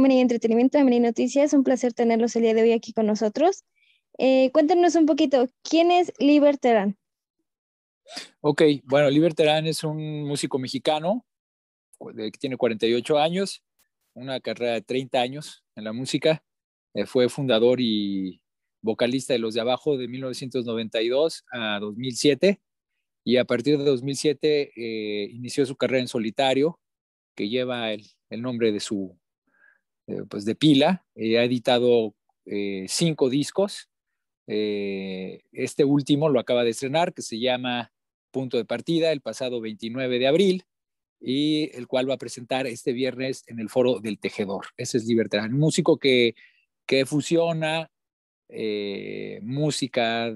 de y Entretenimiento, y Noticias. Un placer tenerlos el día de hoy aquí con nosotros. Eh, Cuéntenos un poquito, ¿quién es Liberterán? Terán? Ok, bueno, Liberterán Terán es un músico mexicano que tiene 48 años, una carrera de 30 años en la música. Eh, fue fundador y vocalista de Los de Abajo de 1992 a 2007 y a partir de 2007 eh, inició su carrera en solitario que lleva el nombre de su, eh, pues de pila. Eh, ha editado eh, cinco discos. este último lo acaba de estrenar, que se llama Punto de Partida, el pasado 29 de abril, y el cual va a presentar este viernes en el Foro del Tejedor. Ese es Libertad, un músico que, que fusiona música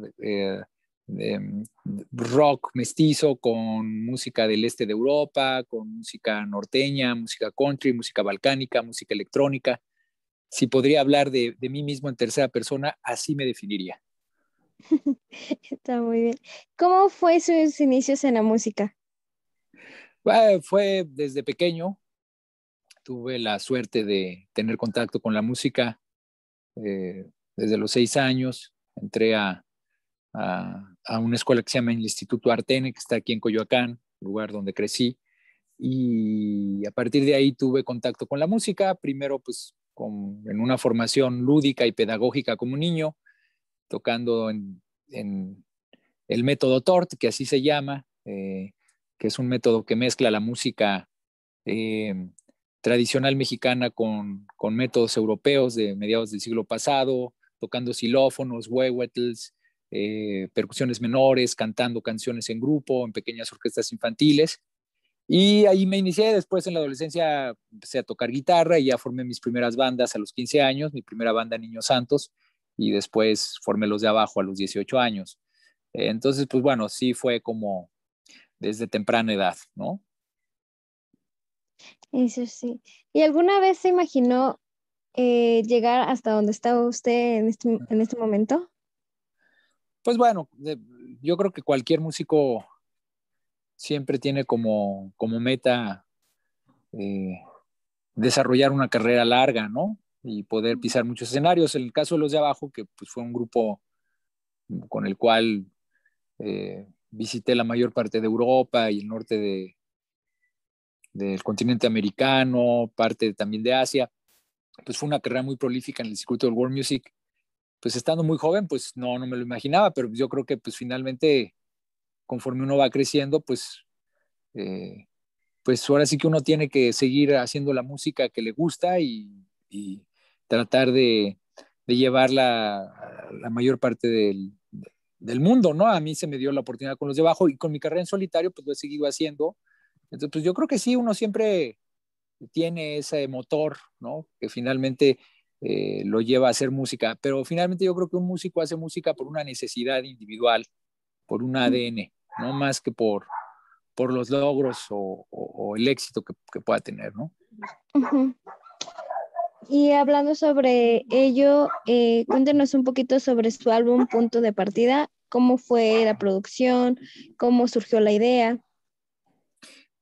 Em, rock mestizo con música del este de Europa, con música norteña, música country, música balcánica, música electrónica. Si podría hablar de, mí mismo en tercera persona, así me definiría. Está muy bien. ¿Cómo fue sus inicios en la música? fue desde pequeño. Tuve la suerte de tener contacto con la música eh, desde los seis años. Entré a, a a una escuela que se llama el Instituto Artene, que está aquí en Coyoacán, lugar donde crecí. Y a partir de ahí tuve contacto con la música, primero pues en una formación lúdica y pedagógica como niño, tocando en, el método TORT, que así se llama, eh, que es un método que mezcla la música eh, tradicional mexicana con, métodos europeos de mediados del siglo pasado, tocando xilófonos, huehuetles, eh, percusiones menores, cantando canciones en grupo, en pequeñas orquestas infantiles. Y ahí me inicié, después en la adolescencia empecé a tocar guitarra y ya formé mis primeras bandas a los 15 años, mi primera banda Niños Santos, y después formé los de abajo a los 18 años. Entonces, pues bueno, sí fue como desde temprana edad, ¿no? Eso sí. ¿Y alguna vez se imaginó eh, llegar hasta donde está usted en este, este momento? pues bueno, yo creo que cualquier músico siempre tiene como, meta eh, desarrollar una carrera larga, ¿no? Y poder pisar muchos escenarios. En el caso de los de abajo, que pues, fue un grupo con el cual eh, visité la mayor parte de Europa y el norte de, del continente americano, parte también de Asia, pues fue una carrera muy prolífica en el circuito del World Music pues estando muy joven, pues no, no me lo imaginaba, pero yo creo que pues finalmente, conforme uno va creciendo, pues, eh, pues ahora sí que uno tiene que seguir haciendo la música que le gusta y, tratar de, de llevarla a la mayor parte del, del mundo, ¿no? A mí se me dio la oportunidad con los de abajo y con mi carrera en solitario, pues lo he seguido haciendo. Entonces, pues yo creo que sí, uno siempre tiene ese motor, ¿no? Que finalmente eh, lo lleva a hacer música. Pero finalmente yo creo que un músico hace música por una necesidad individual, por un ADN, no más que por, por los logros o, el éxito que, pueda tener, ¿no? Y hablando sobre ello, eh, cuéntenos un poquito sobre su álbum Punto de Partida, cómo fue la producción, cómo surgió la idea.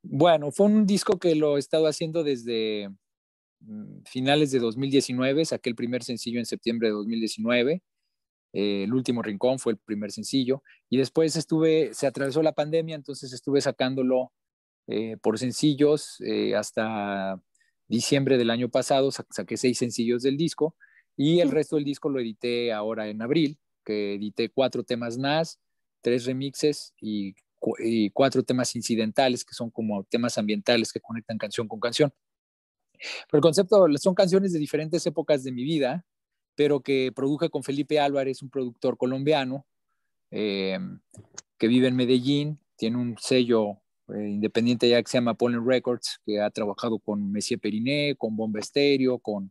Bueno, fue un disco que lo he estado haciendo desde, Mm, finales de 2019, saqué el primer sencillo en septiembre de 2019. Eh, el último rincón fue el primer sencillo. Y después estuve, se atravesó la pandemia, entonces estuve sacándolo eh, por sencillos eh, hasta diciembre del año pasado. saqué seis sencillos del disco y el resto del disco lo edité ahora en abril, que edité cuatro temas Nas, tres remixes y cuatro temas incidentales, que son como temas ambientales que conectan canción con canción. Pero el concepto son canciones de diferentes épocas de mi vida, pero que produje con Felipe Álvarez, un productor colombiano eh, que vive en Medellín, tiene un sello eh, independiente ya que se llama Pollen Records, que ha trabajado con Messier Periné, con Bomba Estéreo, con,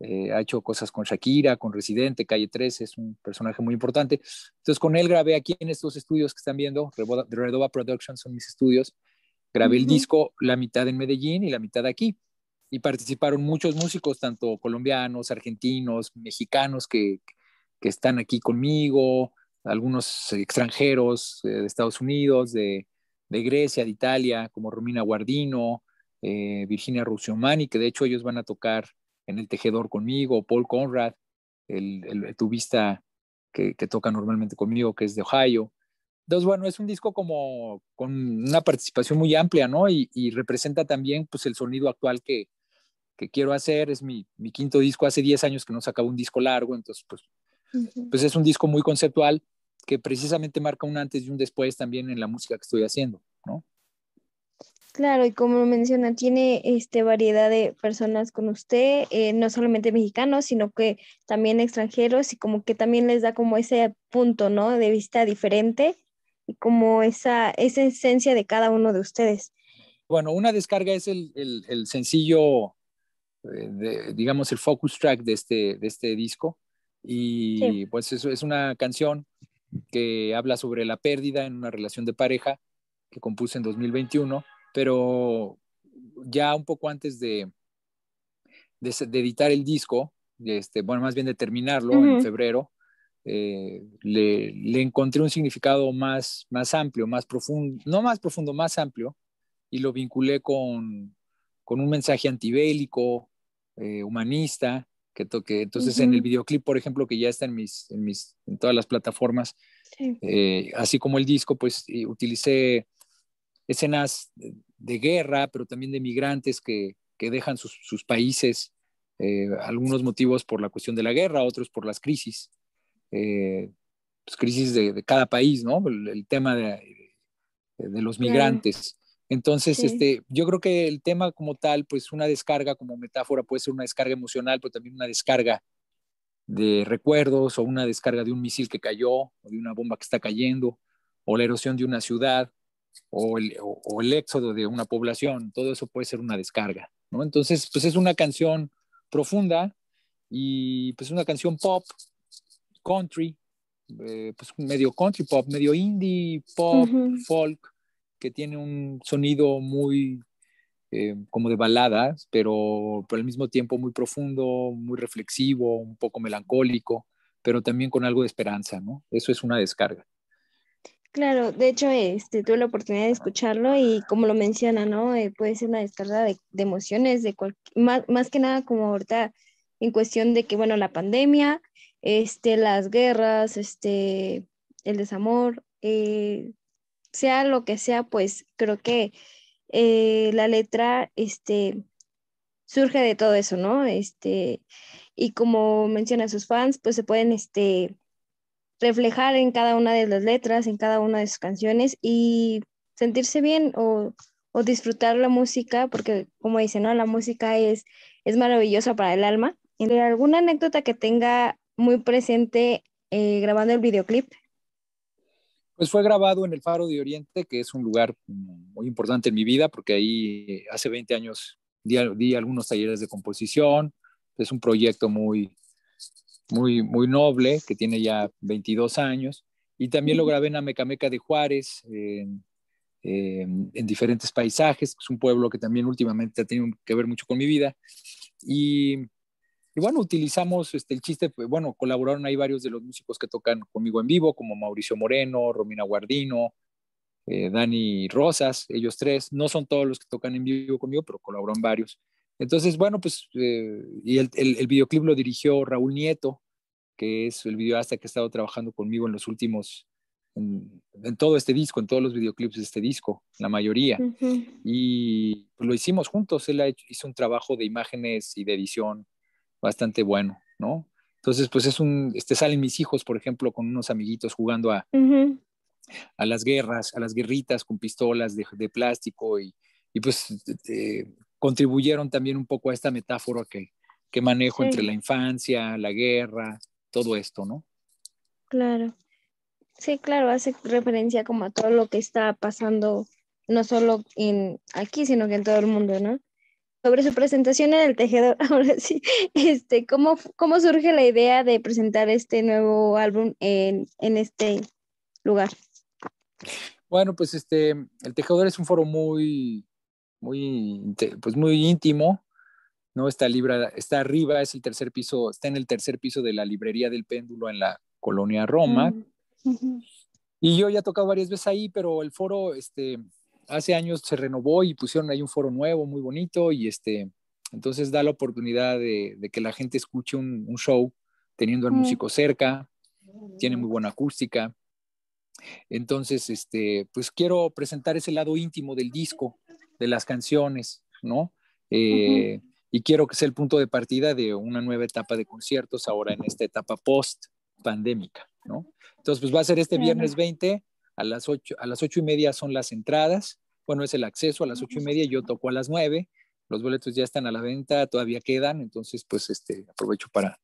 eh, ha hecho cosas con Shakira, con Residente, Calle 13, es un personaje muy importante. Entonces con él grabé aquí en estos estudios que están viendo, Redoba Productions son mis estudios, grabé el disco la mitad en Medellín y la mitad aquí y participaron muchos músicos, tanto colombianos, argentinos, mexicanos que, están aquí conmigo, algunos extranjeros eh, de Estados Unidos, de, Grecia, de Italia, como Romina Guardino, eh, Virginia Mani que de hecho ellos van a tocar en el tejedor conmigo, Paul Conrad, el, el, tubista que, toca normalmente conmigo, que es de Ohio. Entonces, bueno, es un disco como con una participación muy amplia, ¿no? Y, y representa también pues el sonido actual que, que quiero hacer, es mi, mi quinto disco, hace 10 años que no sacaba un disco largo, entonces pues, pues es un disco muy conceptual que precisamente marca un antes y un después también en la música que estoy haciendo, ¿no? Claro, y como menciona, tiene este, variedad de personas con usted, eh, no solamente mexicanos, sino que también extranjeros, y como que también les da como ese punto, ¿no? De vista diferente, y como esa, esa esencia de cada uno de ustedes. Bueno, una descarga es el, el, el sencillo eh, digamos, el focus track de este, de este disco. Y pues eso es una canción que habla sobre la pérdida en una relación de pareja que compuse en 2021, pero ya un poco antes de, de, editar el disco, este, bueno, más bien de terminarlo en febrero, eh, le, encontré un significado más, más amplio, más profundo, no más profundo, más amplio, y lo vinculé con, con un mensaje antibélico, eh, humanista, que toque. Entonces, en el videoclip, por ejemplo, que ya está en mis, en mis, en todas las plataformas, eh, así como el disco, pues utilicé escenas de, guerra, pero también de migrantes que, dejan sus, países, eh, algunos motivos por la cuestión de la guerra, otros por las crisis, pues, crisis de, cada país, ¿no? El, tema de, de los migrantes. Entonces, este, yo creo que el tema como tal, pues una descarga como metáfora puede ser una descarga emocional, pero también una descarga de recuerdos o una descarga de un misil que cayó o de una bomba que está cayendo o la erosión de una ciudad o el, éxodo de una población. Todo eso puede ser una descarga, ¿no? Entonces, pues es una canción profunda y pues una canción pop, country, eh, pues medio country pop, medio indie pop, folk que tiene un sonido muy eh, como de baladas, pero, pero, al mismo tiempo muy profundo, muy reflexivo, un poco melancólico, pero también con algo de esperanza, ¿no? Eso es una descarga. Claro, de hecho, este, tuve la oportunidad de escucharlo y como lo menciona, ¿no? Eh, puede ser una descarga de, emociones, de cual, más, que nada como ahorita en cuestión de que, bueno, la pandemia, este, las guerras, este, el desamor, eh, sea lo que sea, pues creo que eh, la letra este, surge de todo eso, ¿no? Este, y como mencionan sus fans, pues se pueden este, reflejar en cada una de las letras, en cada una de sus canciones y sentirse bien o, disfrutar la música, porque como dicen, ¿no? La música es, es maravillosa para el alma. ¿Alguna anécdota que tenga muy presente eh, grabando el videoclip? Pues fue grabado en el Faro de Oriente, que es un lugar muy importante en mi vida, porque ahí hace 20 años di, algunos talleres de composición. Es un proyecto muy, muy, muy noble, que tiene ya 22 años. Y también lo grabé en Amecameca de Juárez, en, en diferentes paisajes. Es un pueblo que también últimamente ha tenido que ver mucho con mi vida. Y y bueno, utilizamos este, el chiste, pues, bueno, colaboraron ahí varios de los músicos que tocan conmigo en vivo, como Mauricio Moreno, Romina Guardino, eh, Dani Rosas, ellos tres. No son todos los que tocan en vivo conmigo, pero colaboraron varios. Entonces, bueno, pues, eh, y el, videoclip lo dirigió Raúl Nieto, que es el videoasta que ha estado trabajando conmigo en los últimos, en, todo este disco, en todos los videoclips de este disco, la mayoría. Y pues, lo hicimos juntos, él hizo un trabajo de imágenes y de edición bastante bueno, ¿no? Entonces, pues es un, este, salen mis hijos, por ejemplo, con unos amiguitos jugando a, a las guerras, a las guerritas con pistolas de, plástico y, pues eh, contribuyeron también un poco a esta metáfora que, manejo entre la infancia, la guerra, todo esto, ¿no? Claro. Sí, claro, hace referencia como a todo lo que está pasando, no solo en aquí, sino que en todo el mundo, ¿no? sobre su presentación en el tejedor. Ahora sí, este, ¿cómo, cómo surge la idea de presentar este nuevo álbum en, en este lugar? Bueno, pues este, el tejedor es un foro muy, muy, pues muy íntimo, ¿no? Está, libra, está arriba, es el tercer piso, está en el tercer piso de la librería del péndulo en la colonia Roma. Mm, y yo ya he tocado varias veces ahí, pero el foro, este, hace años se renovó y pusieron ahí un foro nuevo, muy bonito, y este, entonces da la oportunidad de, que la gente escuche un, show teniendo al músico cerca, tiene muy buena acústica. Entonces, este, pues quiero presentar ese lado íntimo del disco, de las canciones, ¿no? Eh, y quiero que sea el punto de partida de una nueva etapa de conciertos ahora en esta etapa post pandémica, ¿no? Entonces, pues va a ser este viernes 20 a las ocho, a las ocho y media son las entradas, bueno, es el acceso a las ocho y media, yo toco a las nueve, los boletos ya están a la venta, todavía quedan, entonces pues este, aprovecho para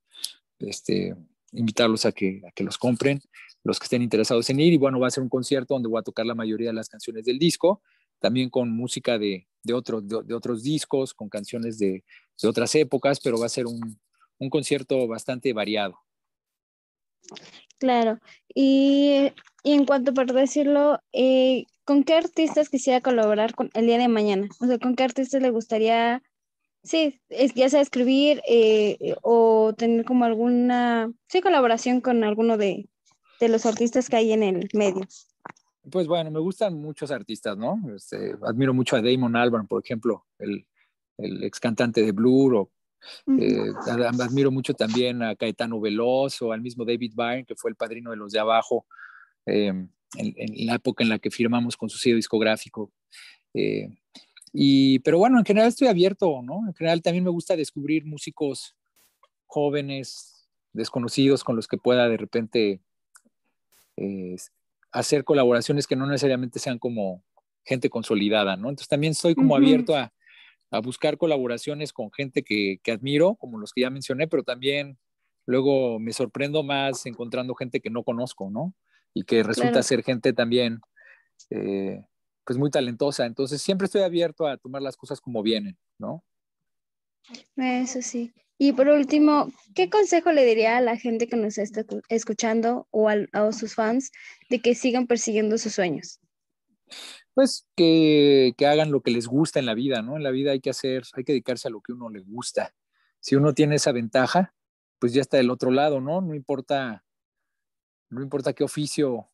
este, invitarlos a que, los compren, los que estén interesados en ir, y bueno, va a ser un concierto donde voy a tocar la mayoría de las canciones del disco, también con música de, de, otros discos, con canciones de, otras épocas, pero va a ser un, un concierto bastante variado. Claro, y y en cuanto para decirlo, eh, ¿con qué artistas quisiera colaborar con, el día de mañana? O sea, ¿con qué artistas le gustaría, sí, es, ya sea escribir eh, eh, o tener como alguna, colaboración con alguno de, los artistas que hay en el medio? Pues bueno, me gustan muchos artistas, ¿no? Este, admiro mucho a Damon Albarn, por ejemplo, el, el ex cantante de Blur, o, admiro mucho también a Caetano Veloso, al mismo David Byrne, que fue el padrino de los de abajo, Em, en, la época en la que firmamos con su sello discográfico. Eh, y, pero bueno, en general estoy abierto, ¿no? En general también me gusta descubrir músicos jóvenes, desconocidos, con los que pueda de repente eh, hacer colaboraciones que no necesariamente sean como gente consolidada, ¿no? Entonces también estoy como abierto a, buscar colaboraciones con gente que, que admiro, como los que ya mencioné, pero también luego me sorprendo más encontrando gente que no conozco, ¿no? y que resulta ser gente también eh, pues muy talentosa. Entonces siempre estoy abierto a tomar las cosas como vienen, ¿no? Eso sí. Y por último, ¿qué consejo le diría a la gente que nos está escuchando o a, sus fans de que sigan persiguiendo sus sueños? Pues que, que, hagan lo que les gusta en la vida, ¿no? En la vida hay que hacer, hay que dedicarse a lo que uno le gusta. Si uno tiene esa ventaja, pues ya está del otro lado, ¿no? No importa no importa qué oficio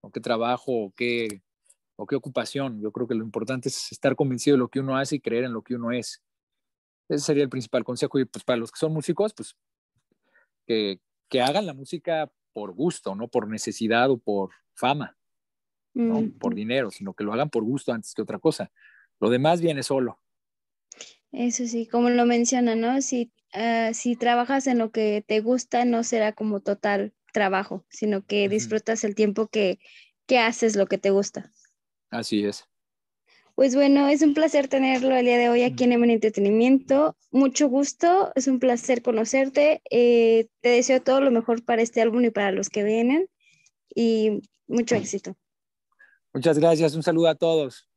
o qué trabajo o qué, qué ocupación, yo creo que lo importante es estar convencido de lo que uno hace y creer en lo que uno es. Ese sería el principal consejo. Y pues para los que son músicos, pues que, hagan la música por gusto, no por necesidad o por fama, no mm. por dinero, sino que lo hagan por gusto antes que otra cosa. Lo demás viene solo. Eso sí, como lo menciona, ¿no? Si, ah, si trabajas en lo que te gusta, no será como total trabajo, sino que disfrutas el tiempo que, haces lo que te gusta. Así es. Pues bueno, es un placer tenerlo el día de hoy aquí en M Entretenimiento. Mucho gusto, es un placer conocerte. Eh, te deseo todo lo mejor para este álbum y para los que vienen. Y mucho éxito. Muchas gracias, un saludo a todos.